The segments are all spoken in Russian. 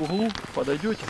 углу, подойдете,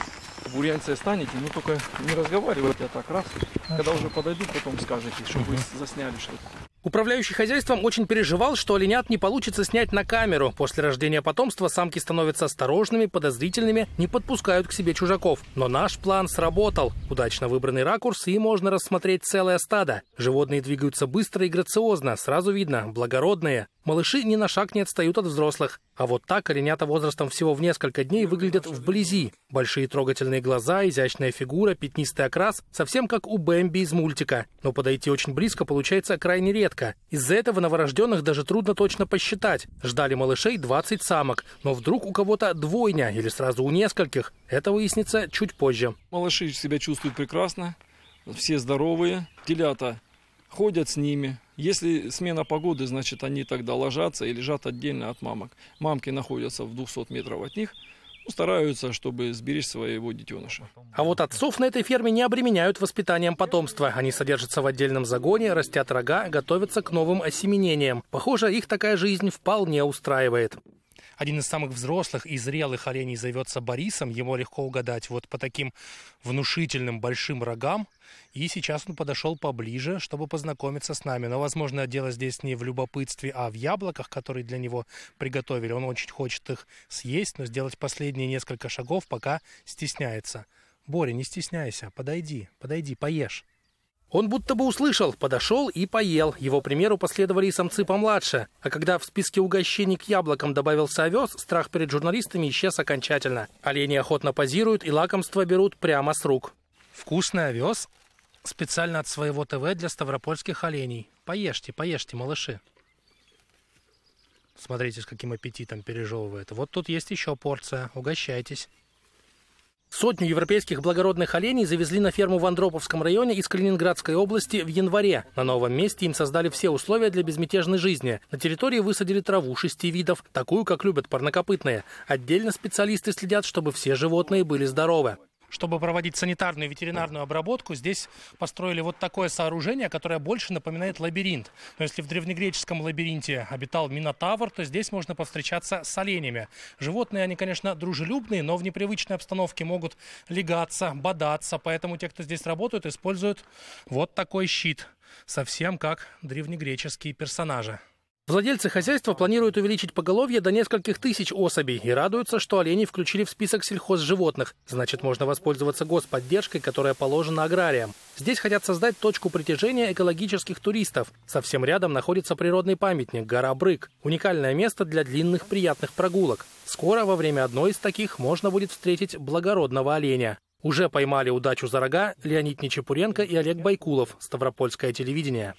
бурянцы станете, ну только не разговаривайте, а так раз. Когда уже подойдут, потом скажете, чтобы вы засняли что-то. Управляющий хозяйством очень переживал, что оленят не получится снять на камеру. После рождения потомства самки становятся осторожными, подозрительными, не подпускают к себе чужаков. Но наш план сработал. Удачно выбранный ракурс, и можно рассмотреть целое стадо. Животные двигаются быстро и грациозно, сразу видно, благородные. Малыши ни на шаг не отстают от взрослых, а вот так оленята возрастом всего в несколько дней выглядят вблизи. Большие трогательные глаза, изящная фигура, пятнистый окрас, совсем как у Бэмби из мультика. Но подойти очень близко получается крайне редко. Из-за этого новорожденных даже трудно точно посчитать. Ждали малышей 20 самок, но вдруг у кого-то двойня или сразу у нескольких. Это выяснится чуть позже. Малыши себя чувствуют прекрасно, все здоровые. Телята ходят с ними, если смена погоды, значит они тогда ложатся и лежат отдельно от мамок. Мамки находятся в 200 метров от них, ну, стараются, чтобы сберечь своего детеныша. А вот отцов на этой ферме не обременяют воспитанием потомства. Они содержатся в отдельном загоне, растят рога, готовятся к новым осеменениям. Похоже, их такая жизнь вполне устраивает один из самых взрослых и зрелых оленей зовется Борисом. Его легко угадать вот по таким внушительным большим рогам. И сейчас он подошел поближе, чтобы познакомиться с нами. Но, возможно, дело здесь не в любопытстве, а в яблоках, которые для него приготовили. Он очень хочет их съесть, но сделать последние несколько шагов пока стесняется. Боря, не стесняйся, подойди, подойди, поешь. Он будто бы услышал, подошел и поел. Его примеру последовали и самцы помладше. А когда в списке угощений к яблокам добавился овес, страх перед журналистами исчез окончательно. Олени охотно позируют и лакомство берут прямо с рук. Вкусный овес специально от своего ТВ для ставропольских оленей. Поешьте, поешьте, малыши. Смотрите, с каким аппетитом пережевывает. Вот тут есть еще порция. Угощайтесь. Сотню европейских благородных оленей завезли на ферму в Андроповском районе из Калининградской области в январе. На новом месте им создали все условия для безмятежной жизни. На территории высадили траву шести видов, такую, как любят парнокопытные. Отдельно специалисты следят, чтобы все животные были здоровы чтобы проводить санитарную и ветеринарную обработку, здесь построили вот такое сооружение, которое больше напоминает лабиринт. Но если в древнегреческом лабиринте обитал Минотавр, то здесь можно повстречаться с оленями. Животные, они, конечно, дружелюбные, но в непривычной обстановке могут легаться, бодаться, поэтому те, кто здесь работают, используют вот такой щит. Совсем как древнегреческие персонажи. Владельцы хозяйства планируют увеличить поголовье до нескольких тысяч особей и радуются, что оленей включили в список сельхозживотных. Значит, можно воспользоваться господдержкой, которая положена аграриям. Здесь хотят создать точку притяжения экологических туристов. Совсем рядом находится природный памятник – гора Брык. Уникальное место для длинных приятных прогулок. Скоро во время одной из таких можно будет встретить благородного оленя. Уже поймали удачу за рога Леонид Нечепуренко и Олег Байкулов, Ставропольское телевидение.